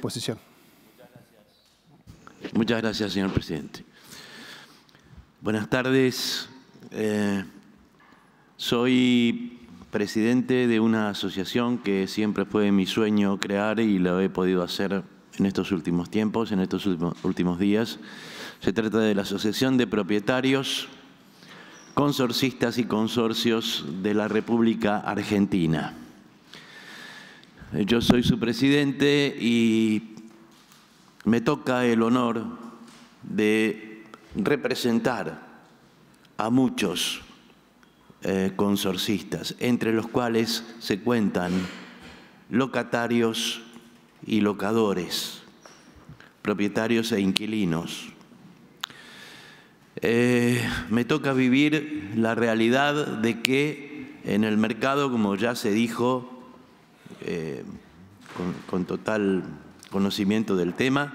posición. Muchas gracias, señor presidente. Buenas tardes. Eh, soy presidente de una asociación que siempre fue mi sueño crear y lo he podido hacer en estos últimos tiempos, en estos últimos días. Se trata de la Asociación de Propietarios, Consorcistas y Consorcios de la República Argentina. Yo soy su presidente y me toca el honor de representar a muchos eh, consorcistas, entre los cuales se cuentan locatarios y locadores, propietarios e inquilinos. Eh, me toca vivir la realidad de que en el mercado, como ya se dijo, eh, con, total conocimiento del tema,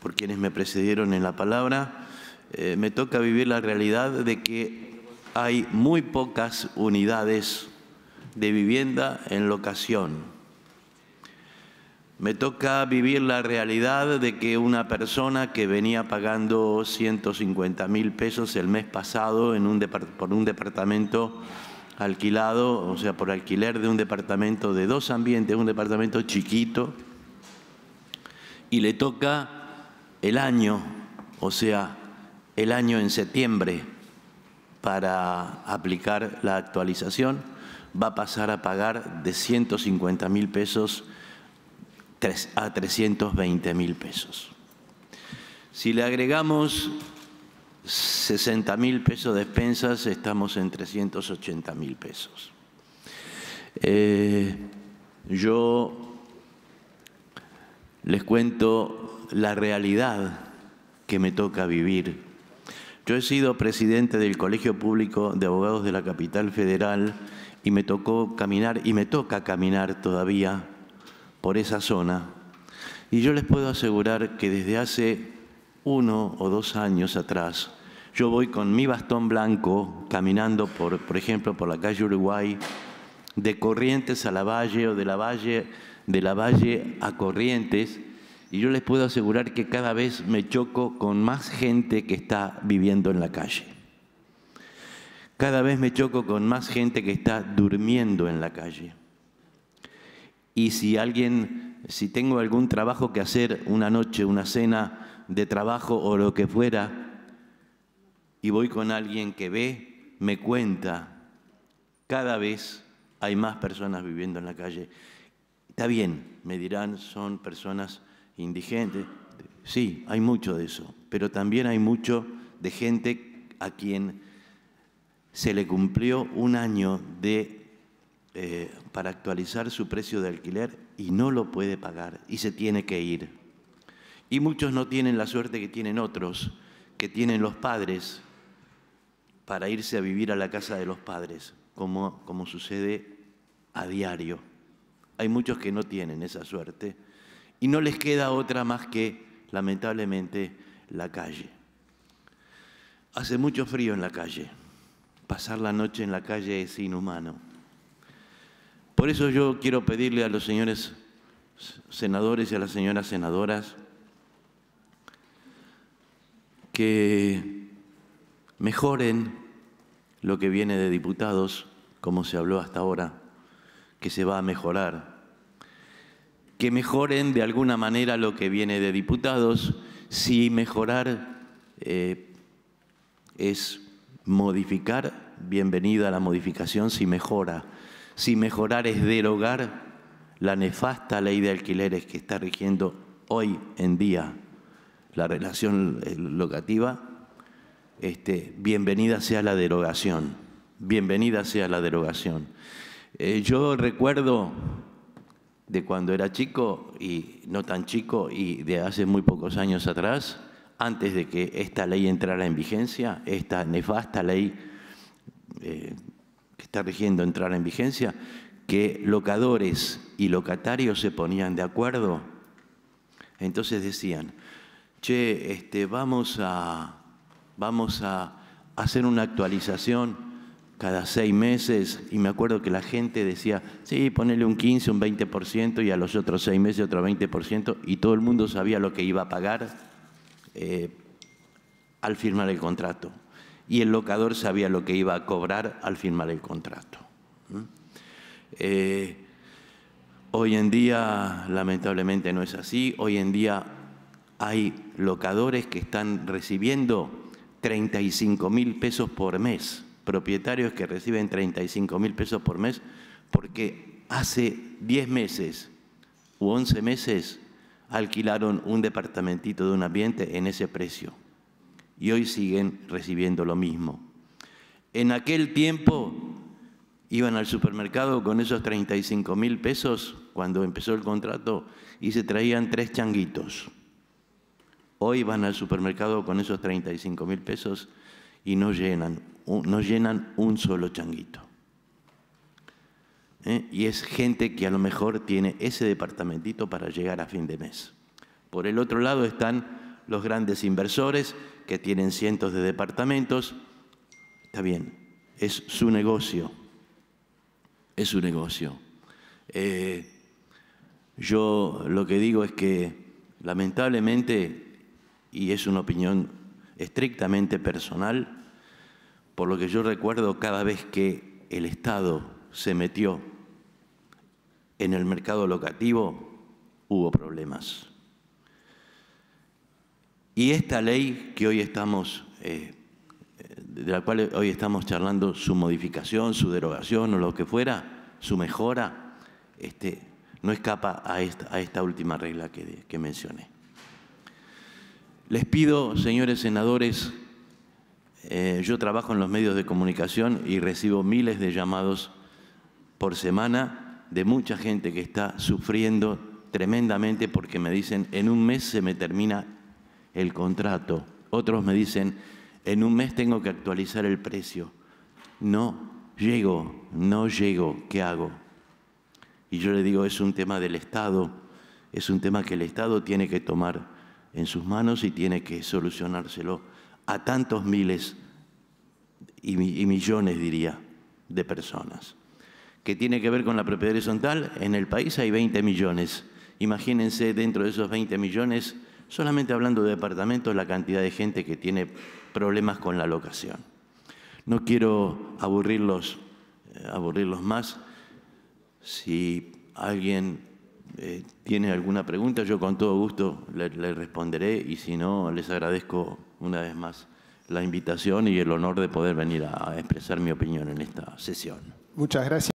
por quienes me precedieron en la palabra, eh, me toca vivir la realidad de que hay muy pocas unidades de vivienda en locación. Me toca vivir la realidad de que una persona que venía pagando 150 mil pesos el mes pasado en un por un departamento alquilado, o sea, por alquiler de un departamento de dos ambientes, un departamento chiquito, y le toca el año, o sea, el año en septiembre para aplicar la actualización, va a pasar a pagar de 150 mil pesos a 320 mil pesos. Si le agregamos 60 mil pesos de expensas, estamos en 380 mil pesos. Eh, yo les cuento la realidad que me toca vivir. Yo he sido presidente del Colegio Público de Abogados de la Capital Federal y me tocó caminar, y me toca caminar todavía por esa zona. Y yo les puedo asegurar que desde hace uno o dos años atrás, yo voy con mi bastón blanco caminando, por, por ejemplo, por la calle Uruguay, de Corrientes a la Valle o de la Valle, de la Valle a Corrientes, y yo les puedo asegurar que cada vez me choco con más gente que está viviendo en la calle. Cada vez me choco con más gente que está durmiendo en la calle. Y si alguien, si tengo algún trabajo que hacer una noche, una cena, de trabajo o lo que fuera, y voy con alguien que ve, me cuenta, cada vez hay más personas viviendo en la calle. Está bien, me dirán, son personas indigentes. Sí, hay mucho de eso, pero también hay mucho de gente a quien se le cumplió un año de, eh, para actualizar su precio de alquiler y no lo puede pagar y se tiene que ir. Y muchos no tienen la suerte que tienen otros, que tienen los padres, para irse a vivir a la casa de los padres, como, como sucede a diario. Hay muchos que no tienen esa suerte y no les queda otra más que, lamentablemente, la calle. Hace mucho frío en la calle. Pasar la noche en la calle es inhumano. Por eso yo quiero pedirle a los señores senadores y a las señoras senadoras que mejoren lo que viene de diputados, como se habló hasta ahora, que se va a mejorar, que mejoren de alguna manera lo que viene de diputados, si mejorar eh, es modificar, bienvenida la modificación si mejora, si mejorar es derogar la nefasta ley de alquileres que está rigiendo hoy en día la relación eh, locativa, este, bienvenida sea la derogación, bienvenida sea la derogación. Eh, yo recuerdo de cuando era chico y no tan chico y de hace muy pocos años atrás, antes de que esta ley entrara en vigencia, esta nefasta ley eh, que está rigiendo entrar en vigencia, que locadores y locatarios se ponían de acuerdo. Entonces decían, che, este, vamos a, vamos a hacer una actualización cada seis meses y me acuerdo que la gente decía, sí, ponele un 15, un 20% y a los otros seis meses otro 20% y todo el mundo sabía lo que iba a pagar eh, al firmar el contrato y el locador sabía lo que iba a cobrar al firmar el contrato. Eh, hoy en día lamentablemente no es así, hoy en día hay locadores que están recibiendo 35 mil pesos por mes, propietarios que reciben 35 mil pesos por mes porque hace 10 meses u 11 meses alquilaron un departamentito de un ambiente en ese precio y hoy siguen recibiendo lo mismo. En aquel tiempo iban al supermercado con esos 35 mil pesos cuando empezó el contrato y se traían tres changuitos. Hoy van al supermercado con esos 35 mil pesos y no llenan, no llenan un solo changuito. ¿Eh? Y es gente que a lo mejor tiene ese departamentito para llegar a fin de mes. Por el otro lado están los grandes inversores que tienen cientos de departamentos. Está bien, es su negocio. Es su negocio. Eh, yo lo que digo es que lamentablemente y es una opinión estrictamente personal, por lo que yo recuerdo cada vez que el Estado se metió en el mercado locativo, hubo problemas. Y esta ley que hoy estamos, eh, eh, de la cual hoy estamos charlando su modificación, su derogación o lo que fuera, su mejora, este, no escapa a esta, última regla que mencioné. Les pido, señores senadores, eh, yo trabajo en los medios de comunicación y recibo miles de llamados por semana de mucha gente que está sufriendo tremendamente porque me dicen, en un mes se me termina el contrato. Otros me dicen, en un mes tengo que actualizar el precio. No llego, no llego, ¿qué hago? Y yo le digo, es un tema del Estado, es un tema que el Estado tiene que tomar en sus manos y tiene que solucionárselo a tantos miles y, millones, diría, de personas. ¿Qué tiene que ver con la propiedad horizontal, en el país hay 20 millones. Imagínense dentro de esos 20 millones, solamente hablando de departamentos, la cantidad de gente que tiene problemas con la locación. No quiero aburrirlos, eh, aburrirlos más. Si alguien eh, tiene alguna pregunta, yo con todo gusto le, le, responderé y si no, les agradezco una vez más la invitación y el honor de poder venir a expresar mi opinión en esta sesión. Muchas gracias.